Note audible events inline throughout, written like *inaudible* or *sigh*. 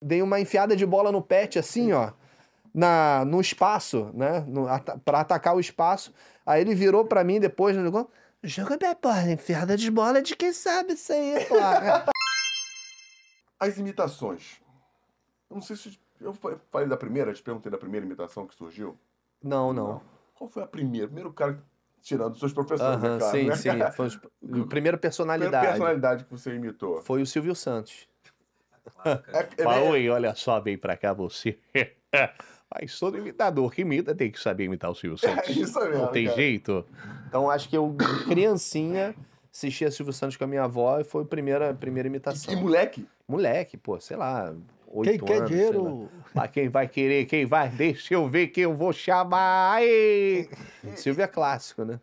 dei uma enfiada de bola no pet, assim, ó, na, no espaço, né? No, at pra atacar o espaço. Aí ele virou pra mim depois, né, ligou? jogo Joga minha porra, enfiada de bola de quem sabe isso aí, porra. *laughs* As imitações. Eu não sei se. Eu falei da primeira, te perguntei da primeira imitação que surgiu. Não, não. não. Qual foi a primeira? Primeiro cara tirando os seus professores, uh -huh, é né, claro, Sim, né? sim. Foi os... *laughs* Primeiro personalidade. personalidade que você imitou. Foi o Silvio Santos. Claro, é, Paui, é olha só, bem pra cá você. *laughs* Mas todo imitador que imita tem que saber imitar o Silvio *laughs* Santos. É isso mesmo, Não tem cara. jeito. Então acho que eu, criancinha, assistia Silvio Santos com a minha avó e foi a primeira, primeira imitação. E, e moleque? Moleque, pô, sei lá. Quem quer é anos, dinheiro? Mas quem vai querer, quem vai? Deixa eu ver quem eu vou chamar. *laughs* Silvio é clássico, né?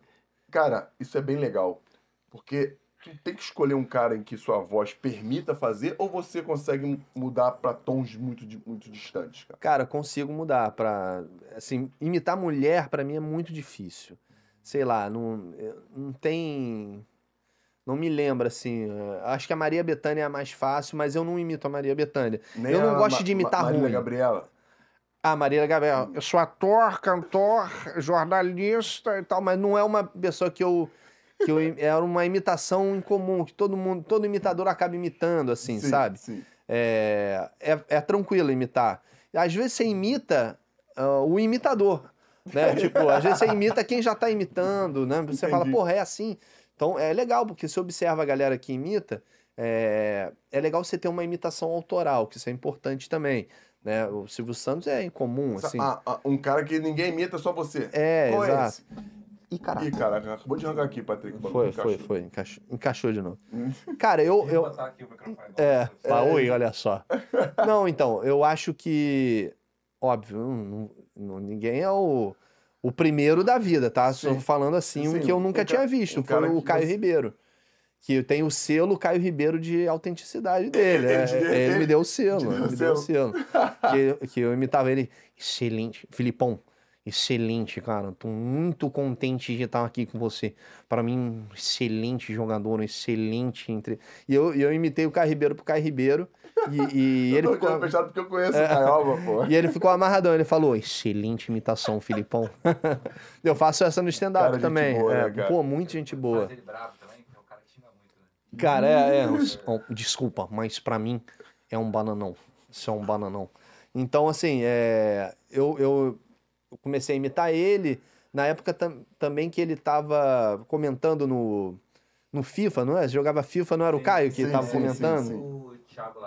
Cara, isso é bem legal. Porque tu tem que escolher um cara em que sua voz permita fazer ou você consegue mudar para tons muito, muito distantes, cara? Cara, consigo mudar para assim, imitar mulher para mim é muito difícil. Sei lá, não eh, não tem não me lembro, assim. Eh, acho que a Maria Bethânia é a mais fácil, mas eu não imito a Maria Bethânia. eu não gosto Ma de imitar Ma Marília ruim. Gabriela. Ah, Marília Gabriela. Eu sou ator, cantor, jornalista e tal, mas não é uma pessoa que eu que eu, era uma imitação incomum, que todo mundo, todo imitador acaba imitando, assim, sim, sabe? Sim. É, é, é, tranquilo imitar. Às vezes você imita uh, o imitador, né? *laughs* tipo, às vezes você imita quem já está imitando, né? Você Entendi. fala, porra, é assim. Então é legal, porque você observa a galera que imita, é, é legal você ter uma imitação autoral, que isso é importante também. Né? O Silvio Santos é incomum, assim. Ah, ah, um cara que ninguém imita, só você. É, Qual é exato. É Ih, caralho. Ih, caralho, acabou de jogar aqui, Patrick. Foi, foi, foi. Encaixou, encaixou de novo. Hum. Cara, eu. eu... É, ah, oi, olha só. *laughs* Não, então, eu acho que. Óbvio, não, não, ninguém é o, o primeiro da vida, tá? Só falando assim, Sim, um que eu nunca um tinha visto, um foi o Caio você... Ribeiro que tem o selo Caio Ribeiro de autenticidade dele. Ele, ele, ele, ele me deu o selo. ele me deu o selo. *laughs* que, que eu imitava ele. Excelente. Filipão. Excelente, cara. Tô muito contente de estar aqui com você. Para mim, um excelente jogador, um excelente entre. E eu, eu imitei o Caio Ribeiro pro Caio Ribeiro. E, e *laughs* ele ficou. Fechado porque eu conheço é... o Alba, pô. E ele ficou amarradão. Ele falou: excelente imitação, Filipão. *laughs* eu faço essa no stand-up também. Boa, é, né, pô, muito gente boa. Ele bravo também, o cara muito, né? Cara, é. é... Desculpa, mas para mim é um bananão. Isso é um bananão. Então, assim, é, eu, eu comecei a imitar ele. Na época tam, também que ele estava comentando no, no FIFA, não é? Jogava FIFA, não era o Caio que estava comentando? Sim, sim. O Thiago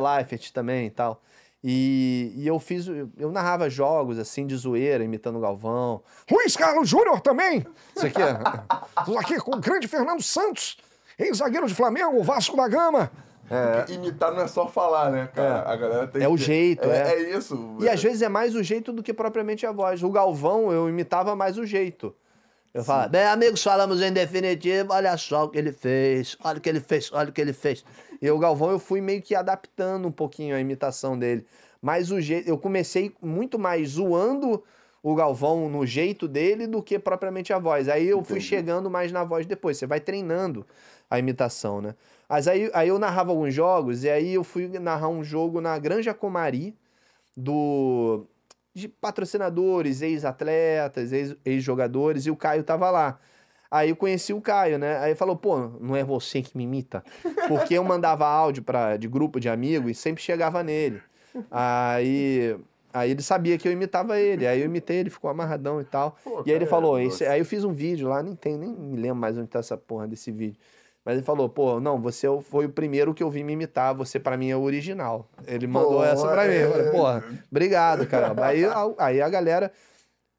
Leifert. Thiago também e tal. E, e, eu fiz, eu narrava jogos assim de zoeira, imitando o Galvão. Luiz Carlos Júnior também! Isso aqui é. *laughs* aqui com o grande Fernando Santos, ex-zagueiro de Flamengo, Vasco da Gama. É. Imitar não é só falar, né, cara? É. A galera tem É que... o jeito, é, é. É, isso. E às é. vezes é mais o jeito do que propriamente a voz. O Galvão, eu imitava mais o jeito. Eu falava, bem, amigos, falamos em definitivo, olha só o que ele fez, olha o que ele fez, olha o que ele fez. E o Galvão, eu fui meio que adaptando um pouquinho a imitação dele. Mas o jeito, eu comecei muito mais zoando o Galvão no jeito dele do que propriamente a voz. Aí eu Entendi. fui chegando mais na voz depois. Você vai treinando a imitação, né? Mas aí, aí eu narrava alguns jogos, e aí eu fui narrar um jogo na Granja Comari, do de patrocinadores, ex-atletas, ex-jogadores, e o Caio tava lá. Aí eu conheci o Caio, né? Aí falou, pô, não é você que me imita? Porque eu mandava áudio pra, de grupo de amigo e sempre chegava nele. Aí Aí ele sabia que eu imitava ele. Aí eu imitei, ele ficou amarradão e tal. Pô, e aí ele falou, é, aí eu fiz um vídeo lá, nem tem, nem me lembro mais onde tá essa porra desse vídeo. Mas ele falou, pô, não, você é foi o primeiro que eu vi me imitar, você para mim é o original. Ele mandou essa pra mim. Eu é. falei, porra, obrigado, caramba. Aí, aí a galera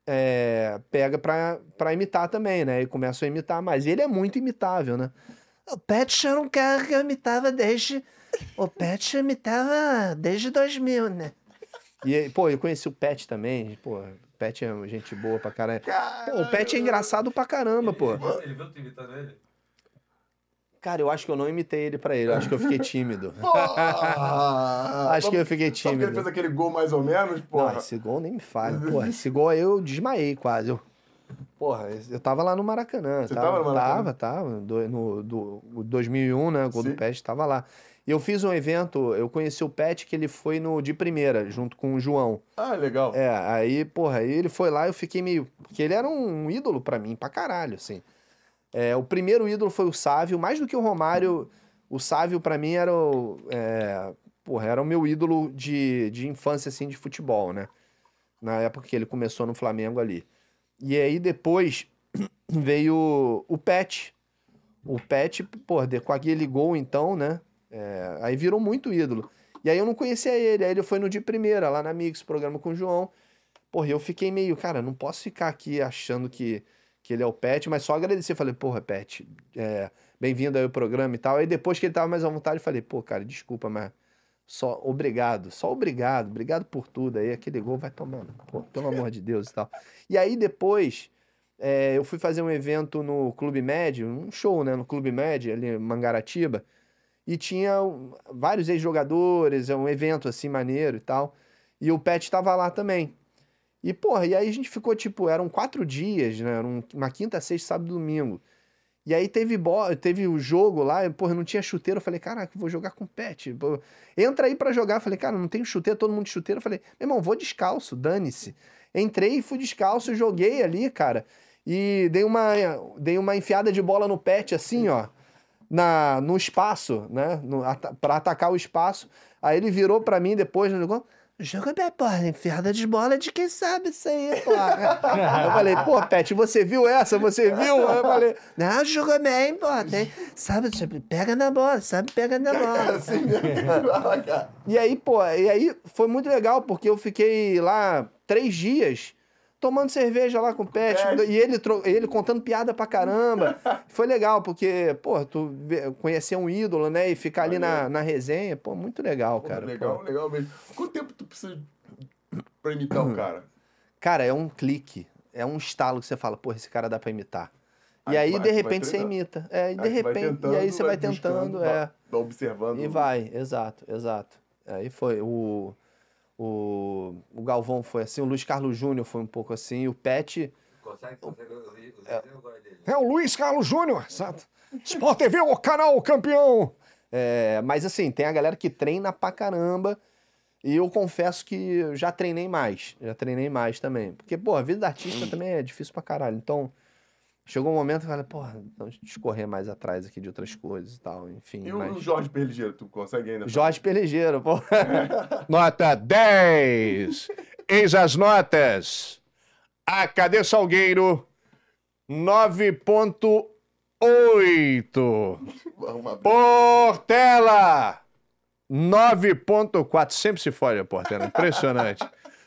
é, pega pra, pra imitar também, né? E começa a imitar, mas ele é muito imitável, né? O Pet era um cara que eu imitava desde. O Pet imitava desde 2000, né? E, pô, eu conheci o Pet também, pô. Pet é gente boa pra caralho. Pô, o Pet é engraçado pra caramba, pô. Ele viu tu imitando ele? Cara, eu acho que eu não imitei ele pra ele, eu acho que eu fiquei tímido. *laughs* acho que eu fiquei tímido. Só ele fez aquele gol mais ou menos, pô esse gol nem me fala, *laughs* porra. Esse gol aí eu desmaiei quase. Eu... Porra, eu tava lá no Maracanã. Você tava, tava no Maracanã? Tava, tava. no do, 2001, né? O gol Sim. do Pet tava lá eu fiz um evento, eu conheci o Pet que ele foi no de primeira, junto com o João. Ah, legal. É, aí, porra, aí ele foi lá eu fiquei meio. Porque ele era um ídolo para mim, pra caralho, assim. É, o primeiro ídolo foi o Sávio, mais do que o Romário, o Sávio para mim era o. É, porra, era o meu ídolo de, de infância, assim, de futebol, né? Na época que ele começou no Flamengo ali. E aí depois *clears throat* veio o Pet. O Pet, porra, com aquele gol então, né? É, aí virou muito ídolo. E aí eu não conhecia ele, aí ele foi no de primeira, lá na Mix, programa com o João. Porra, eu fiquei meio, cara, não posso ficar aqui achando que, que ele é o Pet, mas só agradecer. Falei, porra, Pet, é, bem-vindo aí ao programa e tal. Aí depois que ele tava mais à vontade, falei, pô, cara, desculpa, mas só obrigado, só obrigado, obrigado por tudo. Aí aquele gol vai tomando, pô, pelo amor de Deus e tal. E aí depois. É, eu fui fazer um evento no Clube Médio um show, né, no Clube Médio ali em Mangaratiba e tinha vários ex-jogadores, é um evento assim maneiro e tal. E o Pet tava lá também. E, porra, e aí a gente ficou tipo, eram quatro dias, né? Era uma quinta, sexta, sábado domingo. E aí teve bo... teve o jogo lá, e, porra, não tinha chuteiro. Eu falei, caraca, vou jogar com pet. Entra aí para jogar. Eu falei, cara, não tem chuteiro, todo mundo chuteiro. Eu falei, meu irmão, vou descalço, dane-se. Entrei, fui descalço, joguei ali, cara. E dei uma, dei uma enfiada de bola no pet, assim, ó na, no espaço, né? At para atacar o espaço. Aí ele virou para mim depois, no né? ligou? Jogo minha porra, enfiada de bola de quem sabe isso aí, porra. eu falei, pô, Pet, você viu essa? Você viu? Aí eu falei, não, joga bem, porra. Tem, sabe, pega na bola, sabe, pega na bola. assim *laughs* e aí, pô, e aí foi muito legal, porque eu fiquei lá três dias tomando cerveja lá com o Pet, é. e ele, ele contando piada pra caramba. *laughs* Foi legal, porque, pô, tu conhecer um ídolo, né? E ficar ali na, na resenha, pô, muito legal, pô, cara. Legal, pô. legal mesmo. Quanto tempo tu precisa pra imitar o uhum. cara? Cara, é um clique. É um estalo que você fala, pô, esse cara dá pra imitar. E aí, aí de repente, você imita. É, e de repente, tentando, e aí você vai, vai tentando, buscando, é. observando. E vai, exato, exato. Aí foi o o, o Galvão foi assim, o Luiz Carlos Júnior foi um pouco assim, o Pet. Consegue, consegue, é. é, o Luiz Carlos Júnior, exato. Sport TV, o canal campeão! É, mas assim, tem a galera que treina pra caramba. E eu confesso que já treinei mais. Já treinei mais também. Porque, pô, a vida da artista também é difícil pra caralho. Então, Chegou um momento que eu falei, porra, vamos escorrer mais atrás aqui de outras coisas e tal, enfim. E mas... o Jorge Peligeiro, tu consegue ainda? Jorge Peligeiro, porra. É. *laughs* Nota 10! Eis as notas. A ah, Cadê Salgueiro, 9.8. Portela, 9.4. Sempre se fode a Portela, impressionante.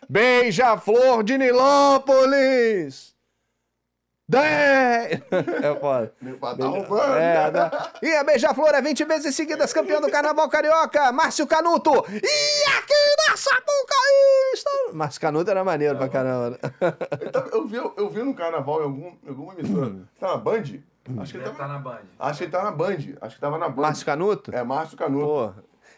Beija-flor de Nilópolis! 10! é foda. Meu padrão Beija... é, da... E a Beija-Flor é 20 vezes seguidas campeão do Carnaval Carioca, Márcio Canuto. E aqui na Sapucaí está... Márcio Canuto era maneiro é, pra caramba. Então, eu, vi, eu vi no Carnaval em algum, alguma emissora. Hum. Tá na Band? Acho que ele tá na Band. Acho que ele tá na Band. Acho que tava na Band. Márcio Canuto? É, Márcio Canuto. Pô,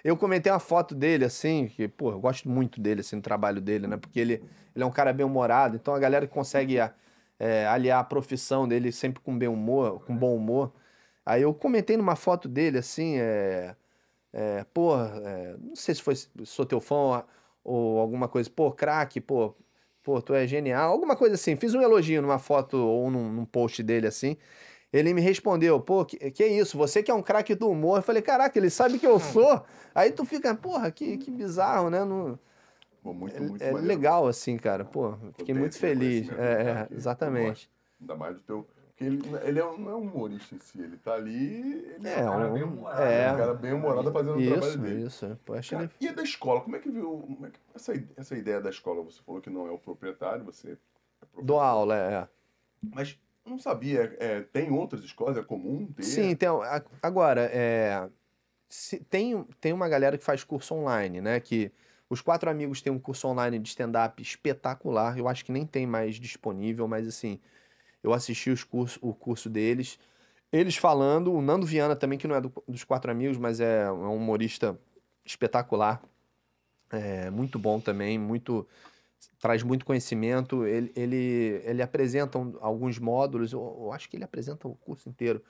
eu comentei uma foto dele, assim, que, pô, eu gosto muito dele, assim, do trabalho dele, né? Porque ele, ele é um cara bem-humorado, então a galera consegue... A é, aliar a profissão dele sempre com bem humor, com bom humor. Aí eu comentei numa foto dele assim, é, é pô, é, não sei se foi sou teu fã ou alguma coisa, pô, craque, pô, pô, tu é genial, alguma coisa assim. Fiz um elogio numa foto ou num, num post dele assim. Ele me respondeu, pô, que, que é isso, você que é um craque do humor. Eu falei, caraca, ele sabe que eu hum. sou? Aí tu fica, porra, que, que bizarro, né? Não, Pô, muito, é, muito é, legal, assim, cara. Pô, fiquei muito feliz. É, é exatamente. Ainda mais do teu. Porque ele, ele é um, não é um humorista em si, ele tá ali. Ele é, é, é um cara bem humorado. É, um cara bem humorado fazendo isso, o trabalho dele. Isso, isso. Ele... E da escola, como é que viu. Como é que, essa, essa ideia da escola, você falou que não é o proprietário, você. É Dou aula, é. Mas não sabia, é, tem outras escolas, é comum ter? Sim, tem. Agora, é, se, tem, tem uma galera que faz curso online, né? Que os quatro amigos têm um curso online de stand-up espetacular. Eu acho que nem tem mais disponível, mas assim, eu assisti os curso, o curso deles. Eles falando, o Nando Viana também, que não é do, dos quatro amigos, mas é, é um humorista espetacular. É, muito bom também, muito traz muito conhecimento. Ele, ele, ele apresenta alguns módulos, eu, eu acho que ele apresenta o curso inteiro.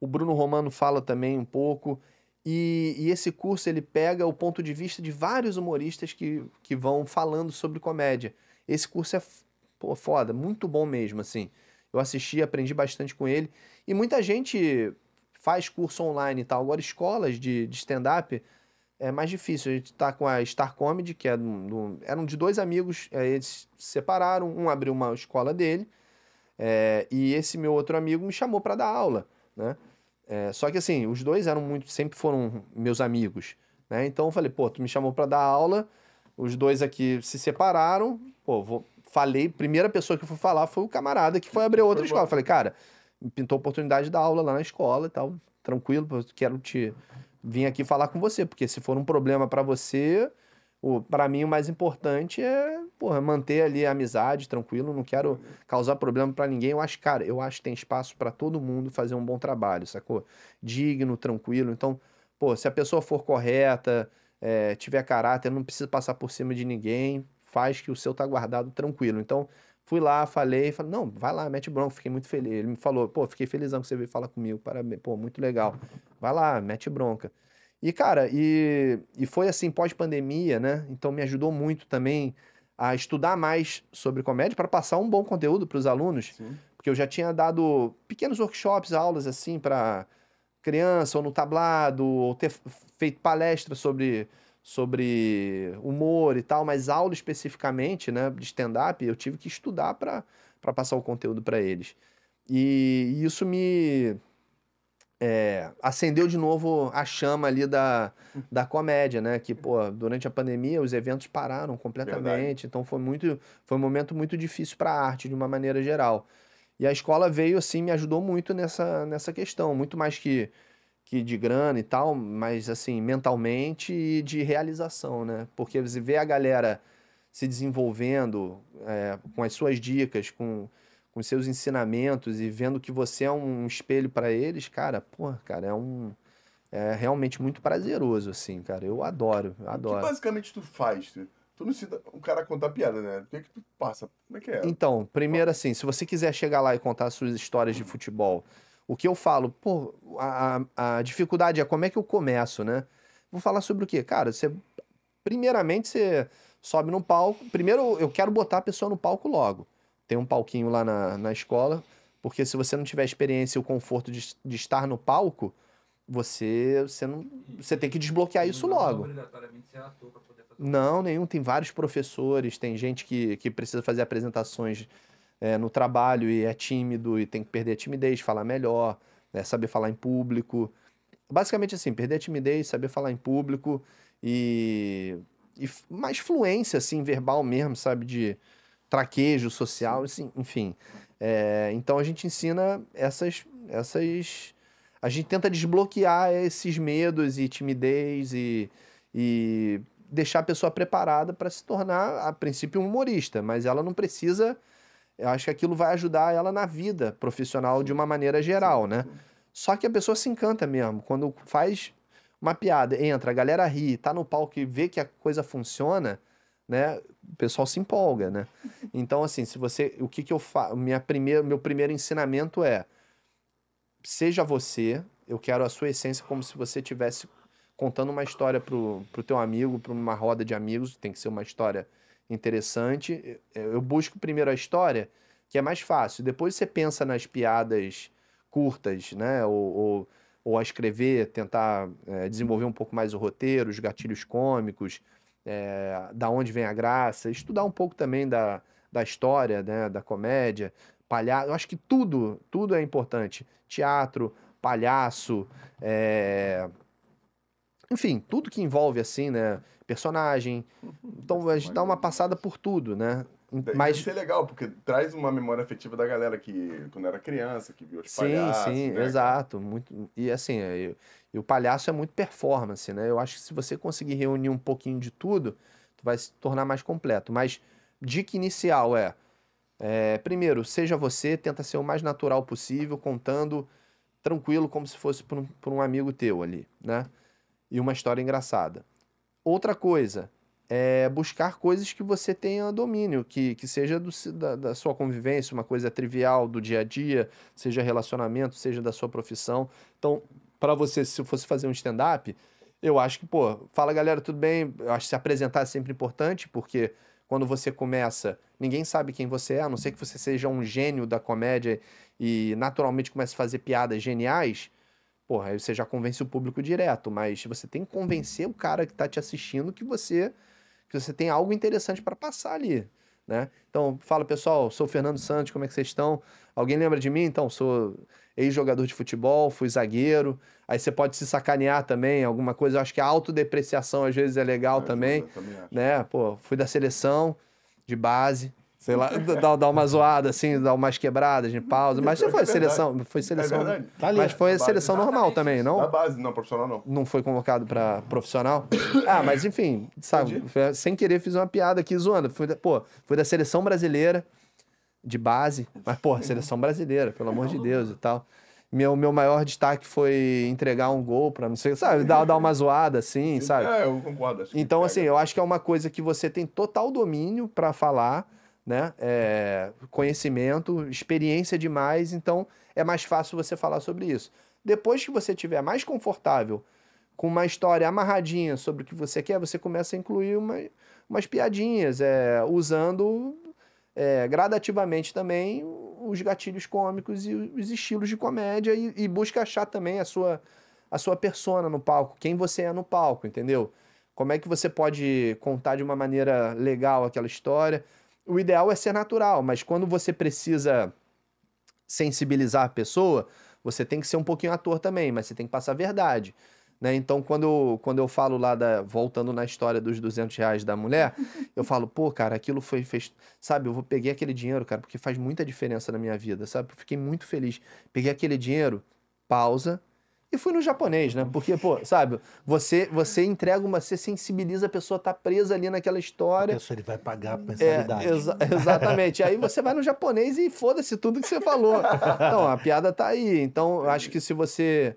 O Bruno Romano fala também um pouco. E, e, esse curso ele pega o ponto de vista de vários humoristas que, que vão falando sobre comédia. Esse curso é pô, foda, muito bom mesmo, assim. Eu assisti, aprendi bastante com ele. E muita gente faz curso online e tal. Agora, escolas de, de stand-up é mais difícil. A gente tá com a Star Comedy, que é do, eram de dois amigos, é, eles se separaram, um abriu uma escola dele, é, e esse meu outro amigo me chamou para dar aula, né? É, só que assim, os dois eram muito, sempre foram meus amigos, né? Então eu falei, pô, tu me chamou para dar aula, os dois aqui se separaram, pô, vou, falei, primeira pessoa que eu fui falar foi o camarada que foi abrir outra foi escola. Eu falei, cara, me pintou a oportunidade de dar aula lá na escola e tal, tranquilo, quero te vir aqui falar com você, porque se for um problema para você, para mim o mais importante é porra, manter ali a amizade tranquilo não quero causar problema para ninguém eu acho cara eu acho que tem espaço para todo mundo fazer um bom trabalho sacou digno tranquilo então pô se a pessoa for correta é, tiver caráter não precisa passar por cima de ninguém faz que o seu tá guardado tranquilo então fui lá falei falei não vai lá mete bronca fiquei muito feliz ele me falou pô fiquei felizão que você veio falar comigo parabéns pô muito legal vai lá mete bronca e, cara, e, e foi assim, pós-pandemia, né? Então me ajudou muito também a estudar mais sobre comédia para passar um bom conteúdo para os alunos. Sim. Porque eu já tinha dado pequenos workshops, aulas assim, para criança, ou no tablado, ou ter feito palestra sobre, sobre humor e tal, mas aula especificamente, né, de stand-up, eu tive que estudar para passar o conteúdo para eles. E, e isso me é, acendeu de novo a chama ali da, da comédia, né? Que, pô, durante a pandemia os eventos pararam completamente, Verdade. então foi muito foi um momento muito difícil para a arte de uma maneira geral. E a escola veio assim, me ajudou muito nessa, nessa questão, muito mais que que de grana e tal, mas assim, mentalmente e de realização, né? Porque você vê a galera se desenvolvendo é, com as suas dicas, com com seus ensinamentos e vendo que você é um espelho para eles, cara, porra, cara, é um é realmente muito prazeroso assim, cara. Eu adoro, eu adoro. O que basicamente tu faz? Tu, não se dá, cara contar piada, né? O que, é que tu passa? Como é que é? Então, primeiro assim, se você quiser chegar lá e contar suas histórias de futebol, o que eu falo, pô, a, a dificuldade é como é que eu começo, né? Vou falar sobre o quê? Cara, você primeiramente você sobe no palco. Primeiro eu quero botar a pessoa no palco logo. Tem um palquinho lá na, na escola, porque se você não tiver a experiência e o conforto de, de estar no palco, você, você, não, você tem que desbloquear isso é logo. Não, nenhum. Tem vários professores, tem gente que, que precisa fazer apresentações é, no trabalho e é tímido e tem que perder a timidez, falar melhor, né, saber falar em público. Basicamente assim, perder a timidez, saber falar em público e, e mais fluência, assim, verbal mesmo, sabe? De, traquejo social, assim, enfim. É, então a gente ensina essas, essas. A gente tenta desbloquear esses medos e timidez e, e deixar a pessoa preparada para se tornar, a princípio, um humorista, mas ela não precisa. Eu acho que aquilo vai ajudar ela na vida profissional de uma maneira geral, né? Só que a pessoa se encanta mesmo. Quando faz uma piada, entra, a galera ri, tá no palco e vê que a coisa funciona, né, o pessoal se empolga, né? *laughs* Então, assim, se você. O que, que eu faço? Meu primeiro ensinamento é: seja você, eu quero a sua essência como se você tivesse contando uma história pro, pro teu amigo, para uma roda de amigos, tem que ser uma história interessante. É, eu busco primeiro a história, que é mais fácil. Depois você pensa nas piadas curtas, né? Ou, ou, ou a escrever, tentar é, desenvolver um pouco mais o roteiro, os gatilhos cômicos, é, da onde vem a graça, estudar um pouco também da, da história, né, da comédia, palhaço. Eu acho que tudo, tudo é importante. Teatro, palhaço, é... enfim, tudo que envolve assim, né? Personagem. Uhum, então a gente dá uma passada por tudo, né? mas isso é legal, porque traz uma memória afetiva da galera que quando era criança, que viu os sim, palhaços. Sim, sim, né? exato. Muito, e assim, é, eu, e o palhaço é muito performance, né? Eu acho que se você conseguir reunir um pouquinho de tudo, tu vai se tornar mais completo. Mas dica inicial é, é primeiro, seja você, tenta ser o mais natural possível, contando tranquilo, como se fosse por um, por um amigo teu ali, né? E uma história engraçada. Outra coisa, é, buscar coisas que você tenha domínio, que, que seja do, da, da, sua convivência, uma coisa trivial do dia a dia, seja relacionamento, seja da sua profissão. Então, para você, se fosse fazer um stand-up, eu acho que, pô, fala galera, tudo bem? Eu acho que se apresentar é sempre importante, porque quando você começa, ninguém sabe quem você é, a não ser que você seja um gênio da comédia e naturalmente comece a fazer piadas geniais. Porra, aí você já convence o público direto, mas você tem que convencer o cara que está te assistindo que você que você tem algo interessante para passar ali. Né? Então, fala pessoal, sou o Fernando Santos, como é que vocês estão? Alguém lembra de mim? Então, sou ex-jogador de futebol, fui zagueiro. Aí você pode se sacanear também, alguma coisa. Eu acho que a autodepreciação às vezes é legal é, também, também né? Pô, fui da seleção de base. Sei lá, dá, dá uma zoada, assim, dá umas quebradas de pausa. Mas é você foi é seleção. Foi seleção. É tá ali, mas foi seleção normal também, não? Da base, não, profissional não. Não foi convocado pra profissional? ah, mas enfim, sabe? Foi, sem querer fiz uma piada aqui zoando. Foi da, pô, foi da seleção brasileira de base. Mas, pô, seleção brasileira, pelo amor de Deus e tal meu, meu maior destaque foi entregar um gol para não sei, sabe, dar, dar uma zoada assim, sabe? É, eu concordo. então, assim, eu acho que é uma coisa que você tem total domínio para falar né? É, conhecimento, experiência demais, então é mais fácil você falar sobre isso. Depois que você tiver mais confortável com uma história amarradinha sobre o que você quer, você começa a incluir uma, umas piadinhas, é, usando é, gradativamente também os gatilhos cômicos e os estilos de comédia e, e busca achar também a sua, a sua persona no palco, quem você é no palco, entendeu? Como é que você pode contar de uma maneira legal aquela história? o ideal é ser natural, mas quando você precisa sensibilizar a pessoa, você tem que ser um pouquinho ator também, mas você tem que passar a verdade. Né? Então, quando, quando eu falo lá, da, voltando na história dos 200 reais da mulher, *laughs* eu falo, pô, cara, aquilo foi, fez, sabe, eu vou peguei aquele dinheiro, cara, porque faz muita diferença na minha vida, sabe? Eu fiquei muito feliz. Peguei aquele dinheiro, pausa, e fui no japonês, né? Porque, pô, sabe, você você entrega uma, você sensibiliza a pessoa, tá presa ali naquela história. A pessoa ele vai pagar a mensalidade. É, exa exatamente. aí você vai no japonês e foda-se tudo que você falou. Então, a piada tá aí. Então, acho que se você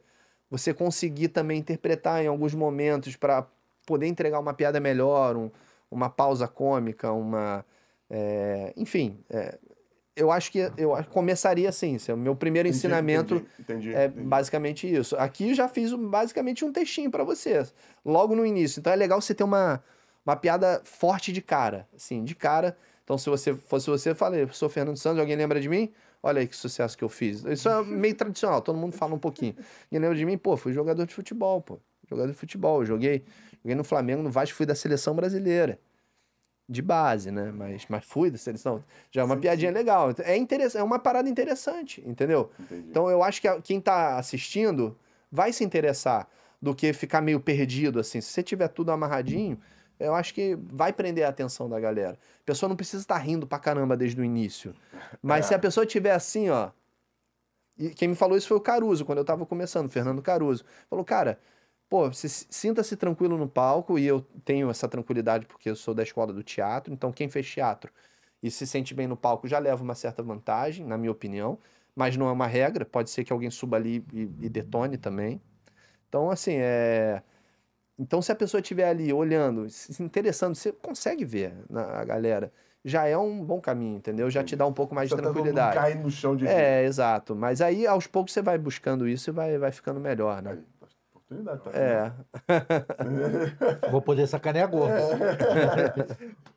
você conseguir também interpretar em alguns momentos para poder entregar uma piada melhor, um, uma pausa cômica, uma. É, enfim, é, eu acho que eu começaria assim. É o meu primeiro entendi, ensinamento entendi, é entendi, é basicamente isso. Aqui já fiz basicamente um textinho para vocês, logo no início. Então é legal você ter uma, uma piada forte de cara, assim, de cara. Então se você fosse você, eu falei, sou Fernando Santos, alguém lembra de mim? Olha aí que sucesso que eu fiz. Isso é meio tradicional, todo mundo fala um pouquinho. Alguém lembra de mim? Pô, fui jogador de futebol, pô. Jogador de futebol, joguei, joguei no Flamengo, no Vasco, fui da seleção brasileira de base, né? Mas, mas fui da seleção. Já é uma Sim. piadinha legal. É, interessante, é uma parada interessante, entendeu? Entendi. Então eu acho que quem tá assistindo vai se interessar do que ficar meio perdido, assim. Se você tiver tudo amarradinho, eu acho que vai prender a atenção da galera. A pessoa não precisa estar tá rindo pra caramba desde o início. Mas é. se a é. pessoa tiver assim, ó. E quem me falou isso foi o Caruso, quando eu tava começando, Fernando Caruso. Falou, cara, pô, sinta-se tranquilo no palco, e eu tenho essa tranquilidade porque eu sou da escola do teatro, então quem fez teatro e se sente bem no palco já leva uma certa vantagem, na minha opinião, mas não é uma regra, pode ser que alguém suba ali e, e detone também. Então, assim, é. Então, se a pessoa estiver ali olhando, se interessando, você consegue ver na, a galera. Já é um bom caminho, entendeu? Já te dá um pouco mais você de tá tranquilidade. Não cair no chão de É, exato. Mas aí, aos poucos, você vai buscando isso e vai, vai ficando melhor, né? Aí. É oportunidade. Tá? É. *laughs* Vou poder sacanear gordo. É. *laughs*